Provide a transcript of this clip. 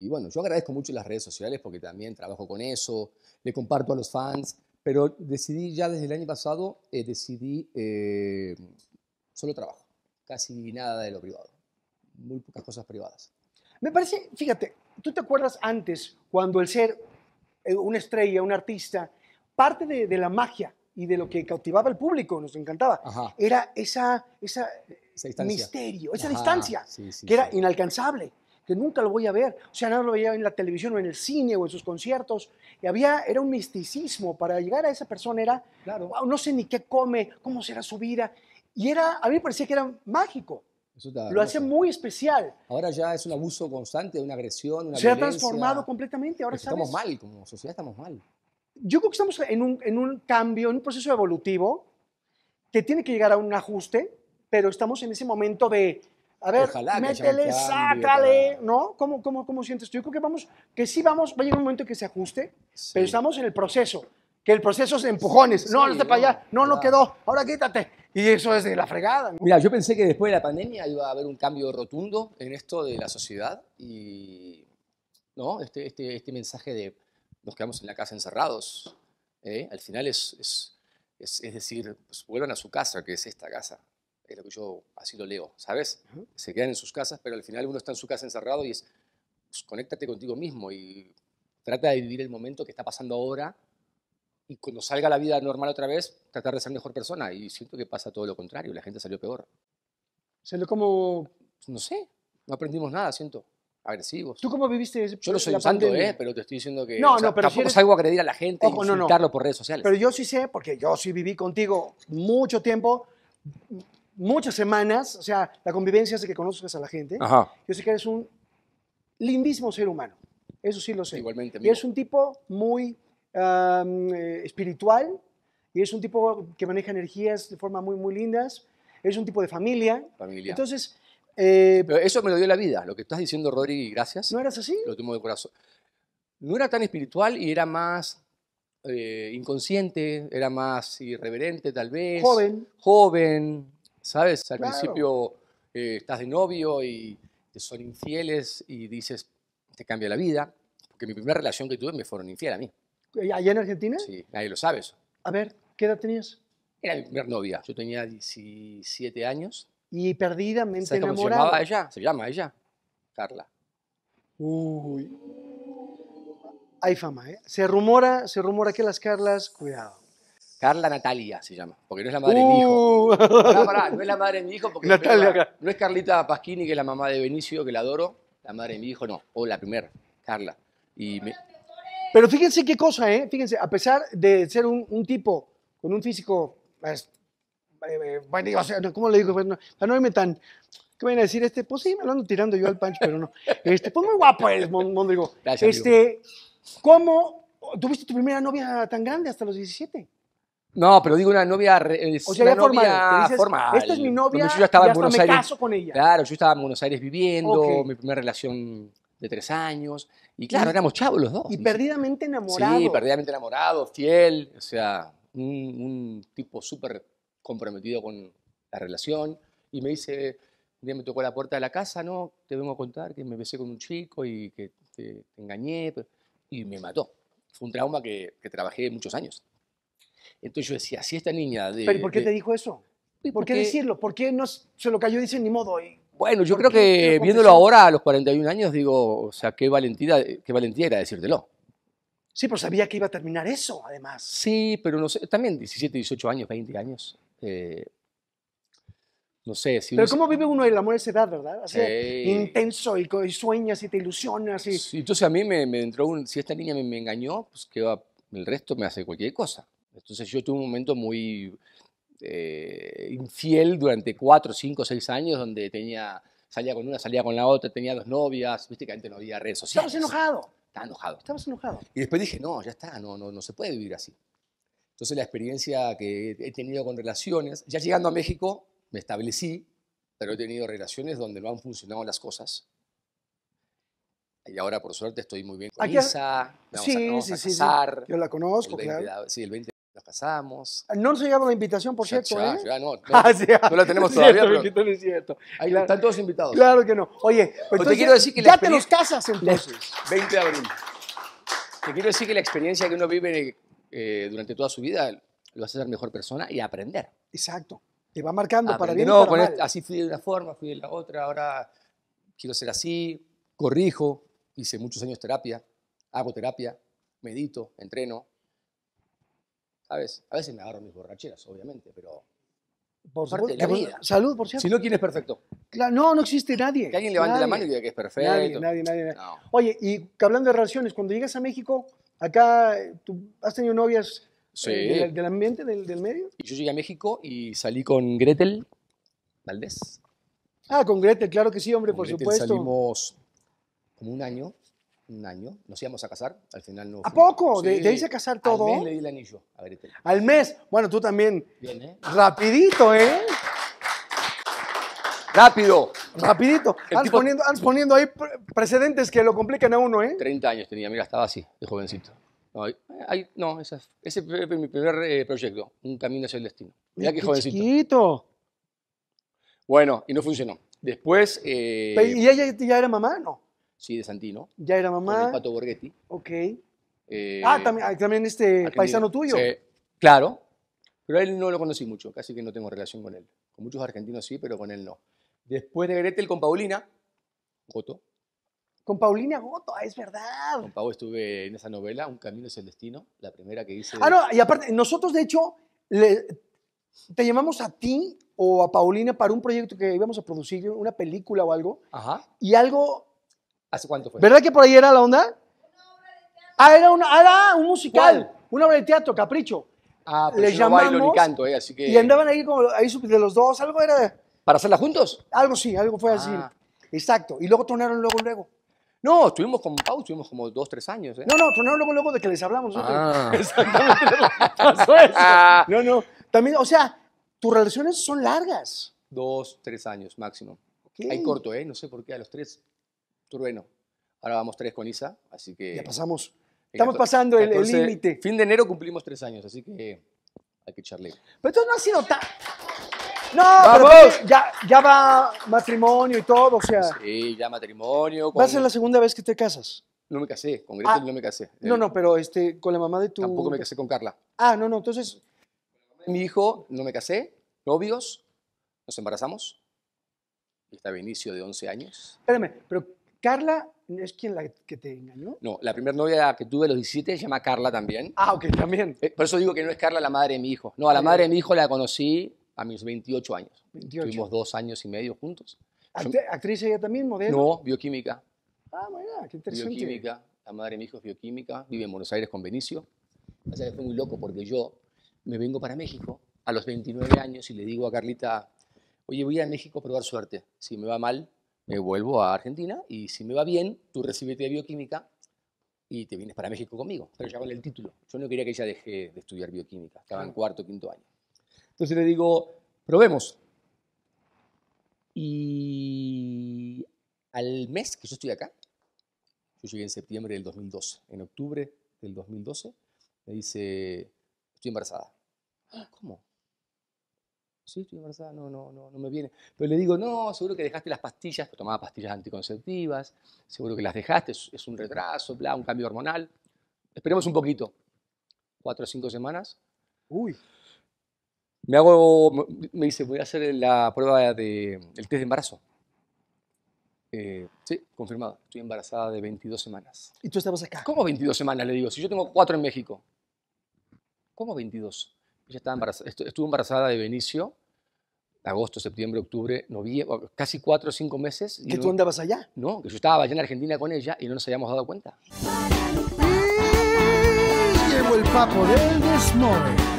y bueno, yo agradezco mucho las redes sociales porque también trabajo con eso, le comparto a los fans, pero decidí ya desde el año pasado, eh, decidí eh, solo trabajo, casi nada de lo privado, muy pocas cosas privadas. Me parece, fíjate, tú te acuerdas antes cuando el ser eh, una estrella, un artista, parte de, la magia y de lo que cautivaba al público, nos encantaba, era esa, esa, misterio, esa distancia, que era inalcanzable que nunca lo voy a ver. O sea, no lo veía en la televisión o en el cine o en sus conciertos. Y había, era un misticismo. Para llegar a esa persona era, no sé ni qué come, cómo será su vida. Y era, a mí me parecía que era mágico. lo hace muy especial. Ahora ya es un abuso constante, una agresión, una Se ha transformado completamente. Ahora estamos mal, como sociedad estamos mal. Yo creo que estamos en un, en un cambio, en un proceso evolutivo que tiene que llegar a un ajuste, pero estamos en ese momento de a ver, métele, sácale, ¿no? ¿Cómo, cómo, cómo sientes tú? Yo creo que vamos, que sí vamos, va a llegar un momento que se ajuste, pensamos en el proceso, que el proceso es empujones. no, no te para allá, no, no quedó, ahora quítate. Y eso es de la fregada. Mira, yo pensé que después de la pandemia iba a haber un cambio rotundo en esto de la sociedad y, ¿no? Este, este, este mensaje de nos quedamos en la casa encerrados, ¿eh? al final es, es, decir, pues, vuelvan a su casa, que es esta casa, es lo que yo así lo leo, ¿sabes? Se quedan en sus casas, pero al final uno está en su casa encerrado y es, pues, conéctate contigo mismo y trata de vivir el momento que está pasando ahora y cuando salga la vida normal otra vez, tratar de ser mejor persona. Y siento que pasa todo lo contrario, la gente salió peor. ¿Salió como...? No sé, no aprendimos nada, siento. Agresivos. ¿Tú cómo viviste ese, Yo no soy un santo, eh, pero te estoy diciendo que tampoco salgo a agredir a la gente no y por redes sociales. Pero yo sí sé, porque yo sí viví contigo mucho tiempo muchas semanas, o sea, la convivencia hace que conozcas a la gente. Yo sé que eres un lindísimo ser humano, eso sí lo sé. Igualmente. Y es un tipo muy eh, espiritual, y es un tipo que maneja energías de forma muy, muy lindas, es un tipo de familia. Familia. Entonces... Eh, Pero eso me lo dio la vida, lo que estás diciendo, Rodri, gracias. ¿No eras así? Lo tomo de corazón. No era tan espiritual y era más eh, inconsciente, era más irreverente tal vez. Joven. Joven, ¿Sabes? Al principio eh, estás de novio y son infieles y dices, te cambia la vida. Porque mi primera relación que tuve me fueron infieles a mí. ¿Allá en Argentina? Sí, nadie lo sabe A ver, ¿qué edad tenías? Era mi primera novia. Yo tenía 17 años. ¿Y perdidamente cómo enamorada? se llamaba ella? Se llama ella, Carla. Uy. Hay fama, ¿eh? Se rumora, se rumora que las Carlas, cuidado. Carla Natalia se llama, porque no es la madre de mi hijo. Uh. no es la madre de mi hijo porque no es Carlita Pasquini, que es la mamá de Benicio, que la adoro. La madre de mi hijo no, o la primera, Carla. Pero fíjense qué cosa, ¿eh? Fíjense, a pesar de ser un, tipo con un físico... Pues, eh, bueno, ¿cómo le digo? Bueno, para no tan... ¿Qué van a decir? Este, pues sí, me lo ando tirando yo al punch, pero no. Este, pues muy guapo eres, Mondrigo. Gracias, este, amigo. ¿Cómo tuviste tu primera novia tan grande hasta los 17? No, pero digo una novia, es o novia Esta es mi novia. yo estaba en Buenos me Aires. Caso con ella. Claro, yo estaba en Buenos Aires viviendo, mi primera relación de tres años. Y claro, éramos chavos los dos. Y perdidamente enamorado. Sí, perdidamente enamorado, fiel. O sea, un, tipo súper comprometido con la relación. Y me dice, un me tocó la puerta de la casa, ¿no? Te vengo a contar que me besé con un chico y que te, engañé. Y me mató. Fue un trauma que trabajé muchos años. Entonces yo decía, si esta niña... De, ¿Pero por qué te dijo eso? ¿Por qué decirlo? ¿Por qué no se lo cayó y dice ni modo? bueno, yo creo que viéndolo ahora a los 41 años digo, o sea, qué valentía, qué valentía era decírtelo. Sí, pero sabía que iba a terminar eso, además. Sí, pero no sé, también 17, 18 años, 20 años. Eh, no sé. pero cómo vive uno el amor a esa edad, ¿verdad? Así intenso y, sueñas y te ilusionas. Y... Sí, entonces a mí me, entró un, si esta niña me, me engañó, pues que va, el resto me hace cualquier cosa. Entonces yo tuve un momento muy eh, infiel durante cuatro, cinco, seis años donde tenía, salía con una, salía con la otra, tenía dos novias, viste que antes no había redes sociales. Estamos enojado. Estaba enojado. Estamos enojado. Y después dije, no, ya está, no, no, no se puede vivir así. Entonces la experiencia que he tenido con relaciones, ya llegando a México me establecí, pero he tenido relaciones donde no han funcionado las cosas. Y ahora, por suerte, estoy muy bien con ah, Isa. sí, Yo la conozco, claro. Sí, el 20 nos casamos. No nos ha llegado la invitación, por cierto. ¿eh? ya, no, no, ah, ah, no, la tenemos todavía. Cierto, es cierto. Ahí están todos invitados. Claro que no. Oye, pues te quiero decir que ya te los casas entonces. 20 de abril. Te quiero decir que la experiencia que uno vive eh, durante toda su vida lo hace ser mejor persona y aprender. Exacto. Te va marcando para bien. No, para mal. Este, así fui de una forma, fui de la otra, ahora quiero ser así, corrijo, hice muchos años terapia, hago terapia, medito, entreno, a veces me agarro mis borracheras, obviamente, pero por Salud, por cierto. Si no, ¿quién es perfecto? Claro, no, no existe nadie. Que alguien levante la mano y diga que es perfecto. Nadie, nadie, nadie. Oye, y hablando de relaciones, cuando llegas a México, acá, eh, ¿tú has tenido novias eh, del, ambiente, del, medio? Y yo llegué a México y salí con Gretel Valdés. Ah, con Gretel, claro que sí, hombre, por supuesto. Salimos como un año un año, nos íbamos a casar, al final no. ¿A poco? ¿Te ¿Te a casar todo? Al mes le di el anillo Al mes. Bueno, tú también. Bien, ¿eh? Rapidito, ¿eh? Rápido. Rapidito. Andas, poniendo, poniendo, ahí precedentes que lo complican a uno, ¿eh? 30 años tenía, mira, estaba así, de jovencito. No, ese fue mi primer eh, proyecto, Un Camino hacia el Destino. Mira qué, qué jovencito. Chiquito. Bueno, y no funcionó. Después... Eh, ¿Y ella ya era mamá? No. Sí, de Santino. Ya era mamá. Con Pato Borghetti. Ok. Eh, ah, ah, también, este paisano tuyo. claro, pero él no lo conocí mucho, casi que no tengo relación con él. Con muchos argentinos sí, pero con él no. Después de Gretel con Paulina, Goto. Con Paulina Goto, ah, es verdad. Con Pau estuve en esa novela, Un camino es el destino, la primera que hice. Ah, no, y aparte, nosotros de hecho le, te llamamos a ti o a Paulina para un proyecto que íbamos a producir, una película o algo. Ajá. Y algo ¿Hace cuánto fue? ¿Verdad que por ahí era la onda? Ah, era un, era un musical, una obra de teatro, Capricho. Ah, Le Y andaban ahí, como, ahí de los dos, algo era... ¿Para hacerla juntos? Algo sí, algo fue así. Ah. Exacto. Y luego tronaron luego, luego. No, estuvimos con Pau, estuvimos como dos, tres años. Eh. No, no, tronaron luego, luego de que les hablamos. Ah. Exactamente. No, no. También, o sea, tus relaciones son largas. Dos, tres años máximo. Hay corto, ¿eh? No sé por qué, a los tres Trueno. Ahora vamos tres con Isa, así que... Ya pasamos. Estamos pasando el límite. Fin de enero cumplimos tres años, así que hay que echarle. Pero esto no ha sido tan... No, ¡Vamos! ya, ya va matrimonio y todo, o sea... Sí, ya matrimonio. ¿Vas a ser la segunda vez que te casas? No me casé, con Gretel ah, no me casé. No, no, pero este, con la mamá de tu... Tampoco me casé con Carla. Ah, no, no, entonces... Mi hijo, no me casé, novios, nos embarazamos. Y estaba inicio de 11 años. Espérame, pero Carla es quien la que te engañó. No, la primera novia que tuve a los 17 se llama Carla también. Ah, ok, también. Eh, por eso digo que no es Carla la madre de mi hijo. No, a la madre de mi hijo la conocí a mis 28 años. 28. Tuvimos dos años y medio juntos. ¿Actriz ella también, modelo? no, bioquímica. Ah, mira, qué interesante. Bioquímica. La madre de mi hijo es bioquímica. Vive en Buenos Aires con Benicio. O sea fue muy loco porque yo me vengo para México a los 29 años y le digo a Carlita, oye, voy a a México a probar suerte. Si me va mal, me vuelvo a Argentina y si me va bien, tú recibete de bioquímica y te vienes para México conmigo, pero ya con el título. Yo no quería que ella deje de estudiar bioquímica, estaba en cuarto, quinto año. Entonces le digo, probemos. Y al mes que yo estoy acá, yo llegué en septiembre del 2012, en octubre del 2012, me dice, estoy embarazada. Ah, ¿Cómo? sí, estoy embarazada, no, no, no, no me viene. Pero le digo, no, seguro que dejaste las pastillas, tomaba pastillas anticonceptivas, seguro que las dejaste, es, un retraso, bla, un cambio hormonal. Esperemos un poquito, cuatro o cinco semanas. Uy. Me hago, me dice, voy a hacer la prueba de, el test de embarazo. Eh, sí, confirmado. Estoy embarazada de 22 semanas. ¿Y tú estabas acá? ¿Cómo 22 semanas? Le digo, si yo tengo cuatro en México. ¿Cómo 22? Ella estaba embarazada, estuvo embarazada de Benicio agosto, septiembre, octubre, noviembre, casi cuatro o cinco meses. ¿Que tú andabas allá? No, que yo estaba allá en Argentina con ella y no nos habíamos dado cuenta. el